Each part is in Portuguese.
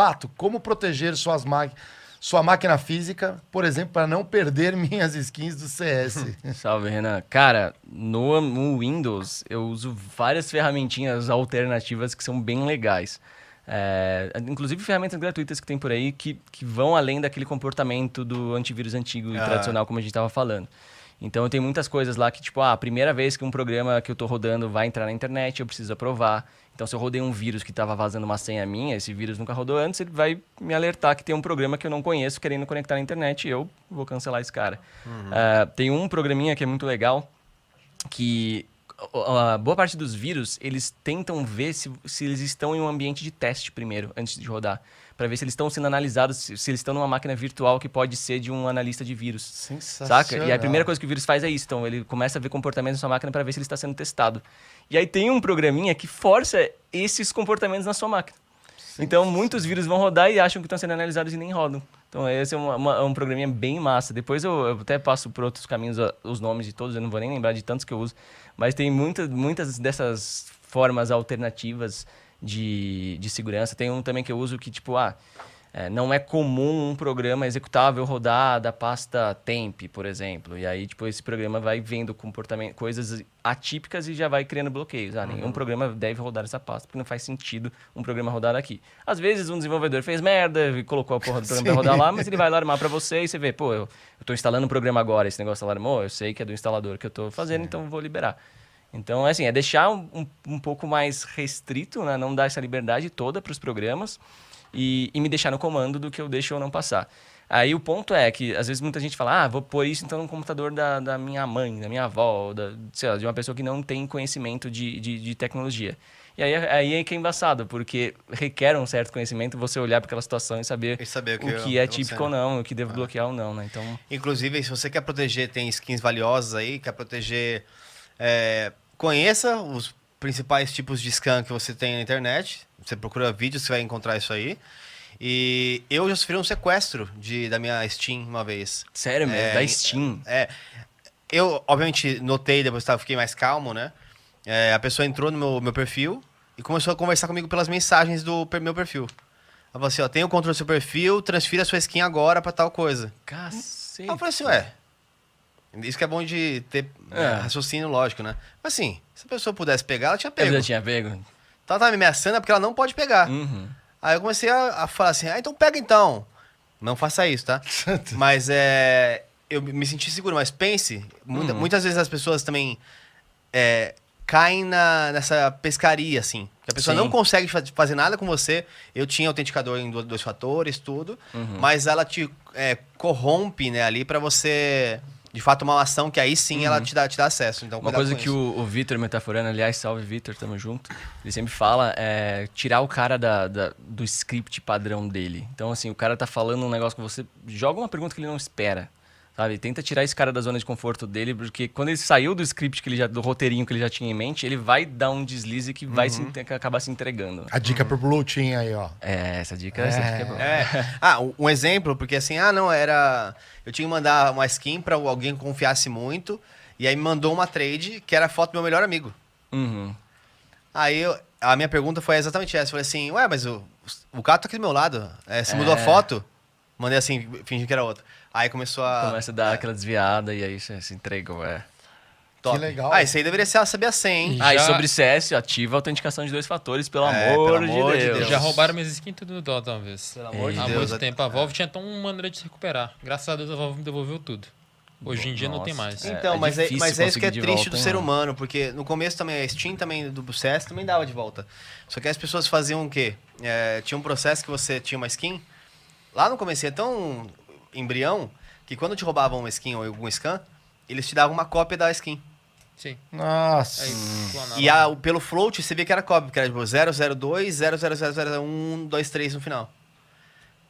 fato, como proteger suas máquinas sua máquina física, por exemplo, para não perder minhas skins do CS. Salve, Renan. Cara, no, no, Windows eu uso várias ferramentinhas alternativas que são bem legais. É, inclusive ferramentas gratuitas que tem por aí que, que vão além daquele comportamento do antivírus antigo e ah. tradicional, como a gente estava falando. Então tem muitas coisas lá que, tipo, ah, a primeira vez que um programa que eu tô rodando vai entrar na internet, eu preciso aprovar. Então, se eu rodei um vírus que estava vazando uma senha minha, esse vírus nunca rodou antes, ele vai me alertar que tem um programa que eu não conheço querendo conectar na internet e eu vou cancelar esse cara. Uhum. Uh, tem um programinha que é muito legal que a boa parte dos vírus, eles tentam ver se, se eles estão em um ambiente de teste primeiro, antes de rodar para ver se eles estão sendo analisados, se, se eles estão numa máquina virtual que pode ser de um analista de vírus. Sensacional. Saca? E a primeira coisa que o vírus faz é isso. Então, ele começa a ver comportamentos na sua máquina para ver se ele está sendo testado. E aí tem um programinha que força esses comportamentos na sua máquina. então, muitos vírus vão rodar e acham que estão sendo analisados e nem rodam. Então, esse é uma, uma, é um programinha bem massa. Depois eu, eu até passo por outros caminhos os nomes de todos, eu não vou nem lembrar de tantos que eu uso. Mas tem muita, muitas dessas formas alternativas de, de segurança. Tem um também que eu uso que, tipo, ah, é, não é comum um programa executável rodar da pasta temp, por exemplo. E aí, tipo, esse programa vai vendo comportamento, coisas atípicas e já vai criando bloqueios. Ah, nenhum uhum. programa deve rodar essa pasta, porque não faz sentido um programa rodar aqui. Às vezes um desenvolvedor fez merda e colocou a porra do programa pra rodar lá, mas ele vai alarmar para você e você vê, pô, eu, eu tô instalando um programa agora, esse negócio alarmou, eu sei que é do instalador que eu tô fazendo, Sim. então vou liberar. Então, assim, é deixar um, um, pouco mais restrito, né? não dar essa liberdade toda para os programas e, e, me deixar no comando do que eu deixo ou não passar. Aí o ponto é que, às vezes, muita gente fala, ah, vou pôr isso então no computador da, da minha mãe, da minha avó, da, lá, de uma pessoa que não tem conhecimento de, de, de tecnologia. E aí, aí é que é embaçado, porque requer um certo conhecimento você olhar para aquela situação e saber, e saber o que, o que eu, é típico ou não, o que devo ah. bloquear ou não, né? Então... Inclusive, se você quer proteger, tem skins valiosas aí, quer proteger é, conheça os principais tipos de scan que você tem na internet. Você procura vídeos, você vai encontrar isso aí. E eu já sofri um sequestro de, da minha Steam uma vez. Sério mesmo? É, da Steam? É. Eu, obviamente, notei, depois tá, fiquei mais calmo, né? É, a pessoa entrou no meu, meu perfil e começou a conversar comigo pelas mensagens do per, meu perfil. Ela falou assim, ó, tem o controle do seu perfil, transfira sua skin agora pra tal coisa. Cacete. Aí eu falei assim, ué, isso que é bom de ter né, é. né, raciocínio lógico, né? Mas assim, se a pessoa pudesse pegar, ela tinha pego. Ela já tinha pego. Então ela tava me ameaçando é porque ela não pode pegar. Uhum. Aí eu comecei a, a, falar assim, ah, então pega então. Não faça isso, tá? mas é, eu me senti seguro, mas pense, muita, uhum. muitas vezes as pessoas também é, caem na, nessa pescaria, assim. Que a pessoa Sim. não consegue fazer nada com você. Eu tinha autenticador em dois, fatores, tudo. Uhum. Mas ela te é, corrompe, né, ali para você de fato uma ação que aí sim uhum. ela te dá, te dá acesso. Então, uma coisa que isso. o, o Vitor metaforando, aliás, salve Vitor, tamo junto, ele sempre fala é tirar o cara da, da, do script padrão dele. Então, assim, o cara tá falando um negócio com você, joga uma pergunta que ele não espera sabe? Tenta tirar esse cara da zona de conforto dele, porque quando ele saiu do script que ele já, do roteirinho que ele já tinha em mente, ele vai dar um deslize que vai uhum. se, que acabar se entregando. A dica uhum. pro Blue Team aí, ó. É, essa dica é, é. essa dica é boa. É. Ah, um exemplo, porque assim, ah, não, era. Eu tinha que mandar uma skin pra alguém que confiasse muito, e aí me mandou uma trade que era a foto do meu melhor amigo. Uhum. Aí eu, a minha pergunta foi exatamente essa. Eu falei assim, ué, mas o, o gato tá aqui do meu lado. É, você é. mudou a foto? Mandei assim, fingi que era outra. Aí começou a. Começa a dar é. aquela desviada e aí você se entregou, é. Top. Que legal. Ah, isso aí deveria ser saber a senha, hein? Já... Ah, e sobre CS, ativa a autenticação de dois fatores, pelo, é, amor, pelo amor de, Deus. Deus. Já roubaram minhas skins tudo do Dota uma vez. Pelo amor Ei, de Deus. Há muito tempo. A é. Valve é. tinha tão uma maneira de se recuperar. Graças a Deus a Valve me devolveu tudo. Hoje em dia Nossa. não tem mais. É, então, é, mas, é, mas é isso que é triste volta, do ser humano, porque no começo também a Steam também do CS também dava de volta. Só que as pessoas faziam o quê? É, tinha um processo que você tinha uma skin, Lá no começo é tão embrião que quando te roubavam uma skin ou algum scan, eles te davam uma cópia da skin. Sim. Nossa. É aí, e a, pelo float você via que era cópia, que era tipo 002, 00001, 23 no final.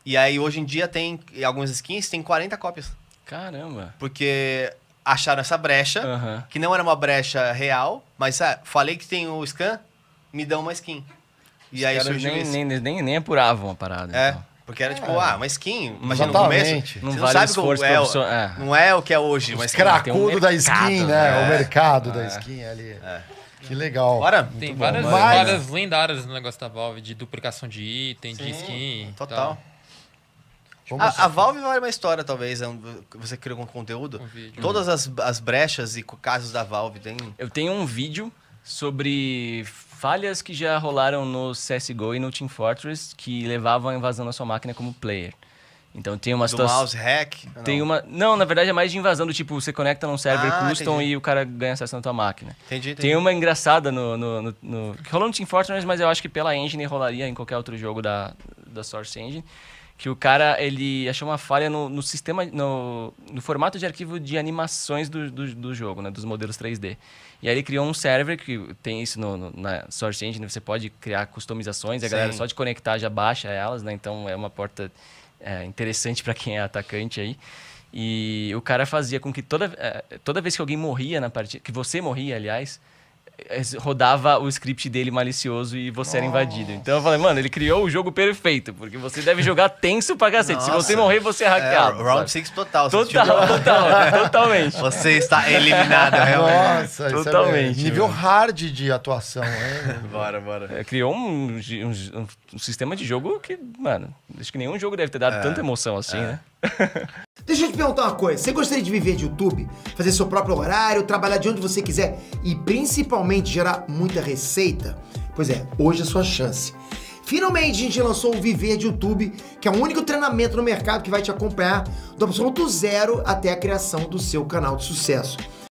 E aí hoje em dia tem algumas skins, tem 40 cópias. Caramba. Porque acharam essa brecha, uhum. que não era uma brecha real, mas ah, falei que tem o scan, me dão uma skin. E Os aí surgiu nem, nem, nem, nem, apuravam a parada. É. Então. Porque era é. tipo, ah, uma skin, imagina no começo. Não, você vale sabe como é, profission... é. Não é o que é hoje, mas. Cracudo um da skin, né? né? O é. mercado da é. skin ali. Que legal. Bora. Tem várias, mas... várias lendárias no negócio da Valve, de duplicação de item, Sim, de skin. Total. A, a, Valve vale uma história, talvez. Você criou um conteúdo. Um Todas as, as brechas e casos da Valve tem. Eu tenho um vídeo sobre falhas que já rolaram no CSGO e no Team Fortress que levavam à invasão da sua máquina como player. Então tem uma situação. mouse hack? Tem não? uma. Não, na verdade é mais de invasão do tipo, você conecta num server ah, custom entendi. e o cara ganha acesso na tua máquina. Entendi, entendi. Tem uma engraçada no. no, no, no... Que rolou no Team Fortress, mas eu acho que pela engine rolaria em qualquer outro jogo da, da Source Engine que o cara ele achou uma falha no, no sistema, no, no, formato de arquivo de animações do, do, do, jogo, né, dos modelos 3D. E aí ele criou um server que tem isso no, no na Source Engine, você pode criar customizações, a Sim. galera só de conectar já baixa elas, né? Então é uma porta é, interessante para quem é atacante aí. E o cara fazia com que toda, é, toda vez que alguém morria na partida, que você morria, aliás, rodava o script dele malicioso e você Nossa. era invadido. Então eu falei, mano, ele criou o jogo perfeito, porque você deve jogar tenso pra cacete. Nossa. Se você morrer, você é, é hackeado. É, round 6 total. Total, total, totalmente. Você está eliminado, realmente. Nossa, é totalmente. É nível hard de atuação, hein? bora, bora. É, criou um, um, um, sistema de jogo que, mano, acho que nenhum jogo deve ter dado é. tanta emoção assim, né? Deixa eu te perguntar uma coisa. Você gostaria de viver de YouTube? Fazer seu próprio horário, trabalhar de onde você quiser e principalmente gerar muita receita? Pois é, hoje é a sua chance. Finalmente a gente lançou o Viver de YouTube, que é o único treinamento no mercado que vai te acompanhar do absoluto zero até a criação do seu canal de sucesso.